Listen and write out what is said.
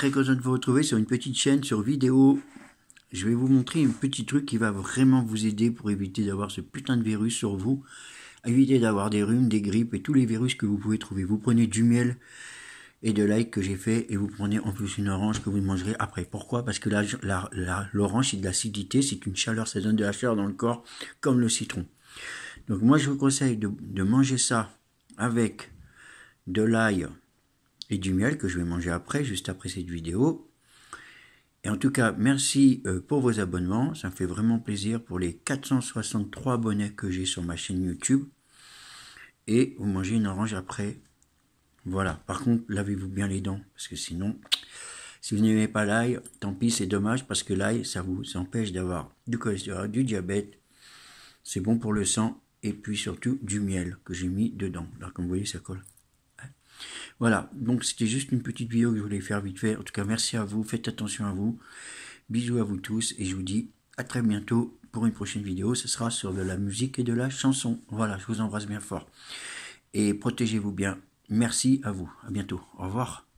très content de vous retrouver sur une petite chaîne sur vidéo. Je vais vous montrer un petit truc qui va vraiment vous aider pour éviter d'avoir ce putain de virus sur vous. Éviter d'avoir des rhumes, des grippes et tous les virus que vous pouvez trouver. Vous prenez du miel et de l'ail que j'ai fait et vous prenez en plus une orange que vous mangerez après. Pourquoi Parce que l'orange la, c'est de l'acidité, c'est une chaleur, ça donne de la chaleur dans le corps comme le citron. Donc moi je vous conseille de manger ça avec de l'ail, et du miel que je vais manger après, juste après cette vidéo. Et en tout cas, merci euh, pour vos abonnements. Ça me fait vraiment plaisir pour les 463 abonnés que j'ai sur ma chaîne YouTube. Et vous mangez une orange après. Voilà. Par contre, lavez-vous bien les dents. Parce que sinon, si vous n'aimez pas l'ail, tant pis, c'est dommage. Parce que l'ail, ça vous empêche d'avoir du cholestérol, du diabète. C'est bon pour le sang. Et puis surtout, du miel que j'ai mis dedans. là comme vous voyez, ça colle. Voilà, donc c'était juste une petite vidéo que je voulais faire vite fait. En tout cas, merci à vous, faites attention à vous. Bisous à vous tous et je vous dis à très bientôt pour une prochaine vidéo. Ce sera sur de la musique et de la chanson. Voilà, je vous embrasse bien fort et protégez-vous bien. Merci à vous, à bientôt, au revoir.